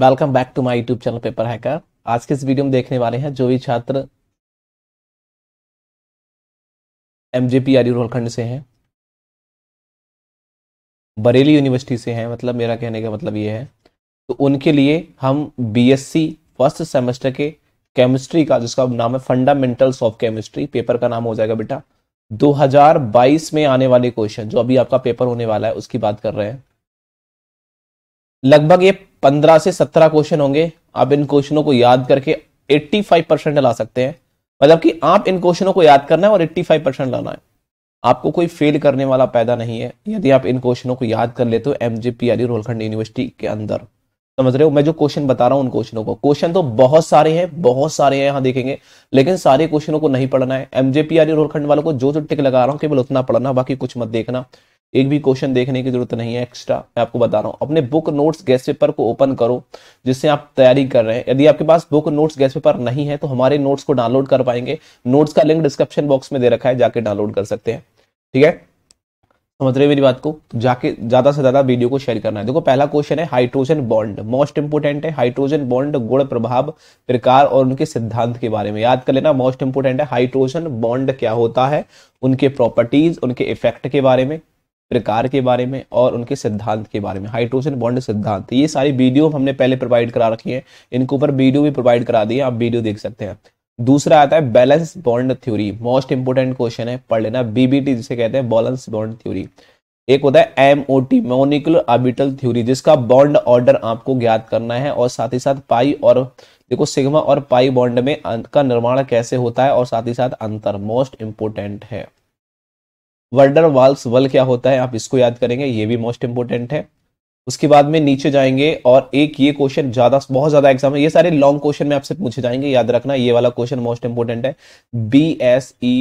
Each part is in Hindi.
welcome back to my YouTube channel paper hacker आज के इस वीडियो में देखने वाले हैं जो भी छात्र एम जे पी रोलखंड से हैं बरेली यूनिवर्सिटी से हैं मतलब मेरा कहने का मतलब ये है तो उनके लिए हम बीएससी फर्स्ट सेमेस्टर के केमिस्ट्री का जिसका नाम है फंडामेंटल्स ऑफ केमिस्ट्री पेपर का नाम हो जाएगा बेटा 2022 में आने वाले क्वेश्चन जो अभी आपका पेपर होने वाला है उसकी बात कर रहे हैं लगभग ये पंद्रह से सत्रह क्वेश्चन होंगे आप इन क्वेश्चनों को याद करके 85 परसेंट ला सकते हैं मतलब कि आप इन क्वेश्चनों को याद करना है और 85 परसेंट लाना है आपको कोई फेल करने वाला पैदा नहीं है यदि आप इन क्वेश्चनों को याद कर लेते हो M J P R Rohilkhand university के अंदर समझ रहे हो मैं जो क्वेश्चन बता रहा हूँ उन क्वेश्चनों को क्वेश्चन तो बहुत सारे हैं बहुत सारे हैं यहाँ देखेंगे लेकिन सारे क्वेश्चनों को नहीं पढ़ना है एमजेपी जे रोलखंड वालों को जो जो टिक लगा रहा हूँ केवल उतना पढ़ना बाकी कुछ मत देखना एक भी क्वेश्चन देखने की जरूरत नहीं है एक्स्ट्रा मैं आपको बता रहा हूँ अपने बुक नोट्स गैस पेपर को ओपन करो जिससे आप तैयारी कर रहे हैं यदि आपके पास बुक नोट्स गैस पेपर नहीं है तो हमारे नोट्स को डाउनलोड कर पाएंगे नोट्स का लिंक डिस्क्रिप्शन बॉक्स में दे रखा है जाके डाउनलोड कर सकते हैं ठीक है समझ रहे मेरी बात को तो जाके ज्यादा से ज्यादा वीडियो को शेयर करना है देखो पहला क्वेश्चन है हाइड्रोजन बॉन्ड मोस्ट इंपोर्टेंट है हाइड्रोजन बॉन्ड गुण प्रभाव प्रकार और उनके सिद्धांत के बारे में याद कर लेना मोस्ट इंपोर्टेंट है हाइड्रोजन बॉन्ड क्या होता है उनके प्रॉपर्टीज उनके इफेक्ट के बारे में प्रकार के बारे में और उनके सिद्धांत के बारे में हाइड्रोजन बॉन्ड सिद्धांत ये सारी वीडियो हमने पहले प्रोवाइड करा रखी है इनके ऊपर वीडियो भी प्रोवाइड करा दी है आप वीडियो देख सकते हैं दूसरा आता है valence bond theory most important question है पढ़ लेना बीबीटी जिसे कहते हैं बैलेंस बॉन्ड थ्योरी एक होता है M O T molecular orbital theory जिसका बॉन्ड ऑर्डर आपको ज्ञात करना है और साथ ही साथ पाई और देखो सिग्मा और पाई बॉन्ड में का निर्माण कैसे होता है और साथ ही साथ अंतर मोस्ट इंपोर्टेंट है वर्डर वाल्स वल क्या होता है आप इसको याद करेंगे ये भी मोस्ट इंपोर्टेंट है उसके बाद में नीचे जाएंगे और एक ये क्वेश्चन ज्यादा बहुत ज्यादा एग्जाम है ये सारे लॉन्ग क्वेश्चन में आपसे पूछे जाएंगे याद रखना ये वाला क्वेश्चन मोस्ट इंपोर्टेंट है B S E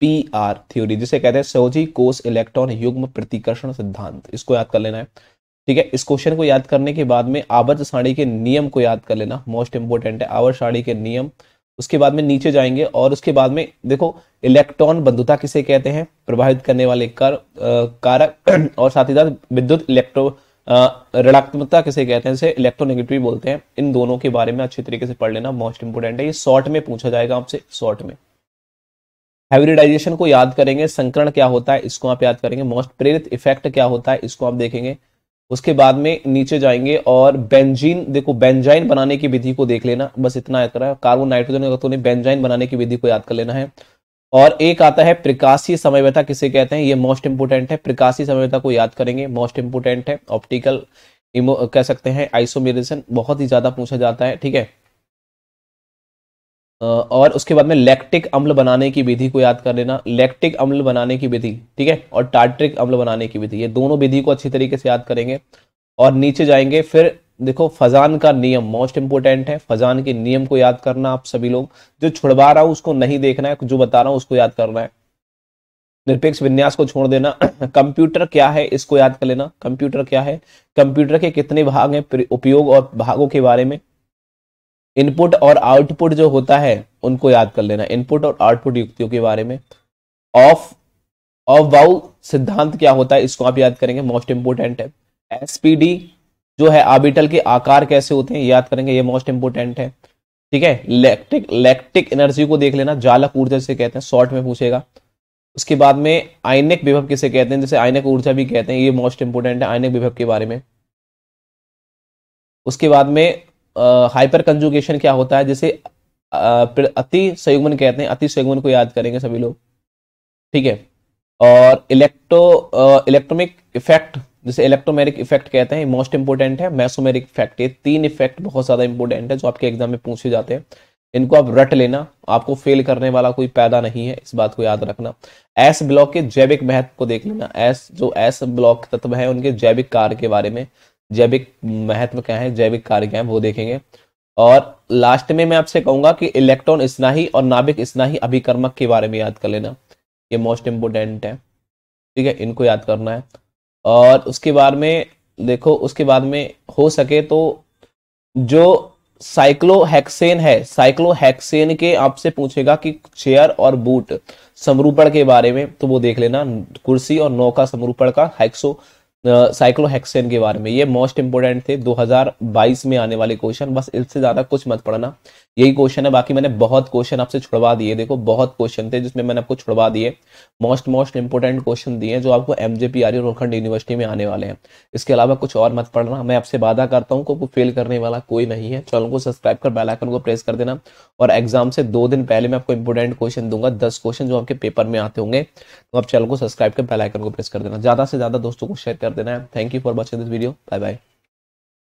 P R theory जिसे कहते हैं सोजी कोस इलेक्ट्रॉन युग्म प्रतिकर्षण सिद्धांत इसको याद कर लेना है ठीक है इस क्वेश्चन को याद करने के बाद में आवर्त साड़ी के नियम को याद कर लेना मोस्ट इंपोर्टेंट है आवर्त साड़ी के नियम उसके बाद में नीचे जाएंगे और उसके बाद में देखो इलेक्ट्रॉन बंधुता किसे कहते हैं प्रभावित करने वाले कर, कारक और साथ ही साथ विद्युत इलेक्ट्रो ऋणात्मकता किसे कहते हैं इलेक्ट्रोनेगेटिव बोलते हैं इन दोनों के बारे में अच्छे तरीके से पढ़ लेना मोस्ट इंपोर्टेंट है ये शॉर्ट में पूछा जाएगा आपसे शॉर्ट में हाइब्रिडाइजेशन को याद करेंगे संकरण क्या होता है इसको आप याद करेंगे मोस्ट प्रेरित इफेक्ट क्या होता है इसको आप देखेंगे उसके बाद में नीचे जाएंगे और बेंजीन देखो बेंजाइन बनाने की विधि को देख लेना बस इतना याद करा कार्बन नाइट्रोजन अगर तुमने बेंजाइन बनाने की विधि को याद कर लेना है और एक आता है प्रकाशीय समयव्यता किसे कहते हैं ये मोस्ट इंपोर्टेंट है प्रकाशीय समयव्यता को याद करेंगे मोस्ट इंपोर्टेंट है ऑप्टिकल कह सकते हैं आइसोमेरेशन बहुत ही ज्यादा पूछा जाता है ठीक है और उसके बाद में लैक्टिक अम्ल बनाने की विधि को याद कर लेना लैक्टिक अम्ल बनाने की विधि ठीक है और टार्ट्रिक अम्ल बनाने की विधि ये दोनों विधि को अच्छी तरीके से याद करेंगे और नीचे जाएंगे फिर देखो फजान का नियम मोस्ट इंपोर्टेंट है फजान के नियम को याद करना आप सभी लोग जो छुड़वा रहा हूं उसको नहीं देखना है जो बता रहा हूं उसको याद करना है निरपेक्ष विन्यास को छोड़ देना कंप्यूटर क्या है इसको याद कर लेना कंप्यूटर क्या है कंप्यूटर के कितने भाग हैं उपयोग और भागों के बारे में इनपुट और आउटपुट जो होता है उनको याद कर लेना इनपुट और आउटपुट युक्तियों के बारे में ऑफ ऑफ वाउ सिद्धांत क्या होता है इसको आप याद करेंगे मोस्ट इंपोर्टेंट है एसपीडी जो है आबिटल के आकार कैसे होते हैं याद करेंगे ये मोस्ट इंपोर्टेंट है ठीक है लैक्टिक लैक्टिक एनर्जी को देख लेना जालक ऊर्जा से कहते हैं शॉर्ट में पूछेगा उसके बाद में आयनिक विभव किसे कहते हैं जैसे आयनिक ऊर्जा भी कहते हैं ये मोस्ट इंपोर्टेंट है आयनिक विभव के बारे में उसके बाद में हाइपर कंजुगेशन क्या होता है जिसे अति संयुग्मन कहते हैं अति संयुग्मन को याद करेंगे सभी लोग ठीक है और इलेक्ट्रो इलेक्ट्रोमिक इफेक्ट जिसे इलेक्ट्रोमेरिक इफेक्ट कहते हैं मोस्ट इंपोर्टेंट है मैसोमेरिक इफेक्ट ये तीन इफेक्ट बहुत ज़्यादा इंपोर्टेंट है जो आपके एग्जाम में पूछे जाते हैं इनको आप रट लेना आपको फेल करने वाला कोई पैदा नहीं है इस बात को याद रखना एस ब्लॉक के जैविक महत्व को देख लेना एस जो एस ब्लॉक तत्व है उनके जैविक कार्य के बारे में जैविक महत्व क्या है जैविक कार्य क्या है वो देखेंगे और लास्ट में मैं आपसे कहूंगा कि इलेक्ट्रॉन स्नाही और नाभिक स्नाही अभिकर्मक के बारे में याद कर लेना ये मोस्ट इम्पोर्टेंट है ठीक है इनको याद करना है और उसके बाद में देखो उसके बाद में हो सके तो जो साइक्लोहेक्सेन है साइक्लोहेक्सेन के आपसे पूछेगा कि चेयर और बूट समरूपण के बारे में तो वो देख लेना कुर्सी और नौका समरूपण का हेक्सो साइक्लोहेक्सेन के बारे में ये मोस्ट इंपोर्टेंट थे 2022 में आने वाले क्वेश्चन बस इससे ज़्यादा कुछ मत पढ़ना यही क्वेश्चन है बाकी मैंने बहुत क्वेश्चन आपसे छुड़वा दिए देखो बहुत क्वेश्चन थे जिसमें मैंने आपको छुड़वा दिए मोस्ट मोस्ट इंपोर्टेंट क्वेश्चन दिए जो आपको M J R Rohilkhand university में आने वाले हैं इसके अलावा कुछ और मत पढ़ना मैं आपसे वादा करता हूँ को फेल करने वाला कोई नहीं है चैनल को सब्सक्राइब कर बेलाइकन को प्रेस कर देना और एग्जाम से दो दिन पहले मैं आपको इंपोर्टेंट क्वेश्चन दूंगा दस क्वेश्चन जो आपके पेपर में आते होंगे तो आप चैनल को सब्सक्राइब कर बेलाइकन को प्रेस कर देना ज़्यादा से ज़्यादा दोस्तों को शेयर कर देना है thank you for watching this video bye bye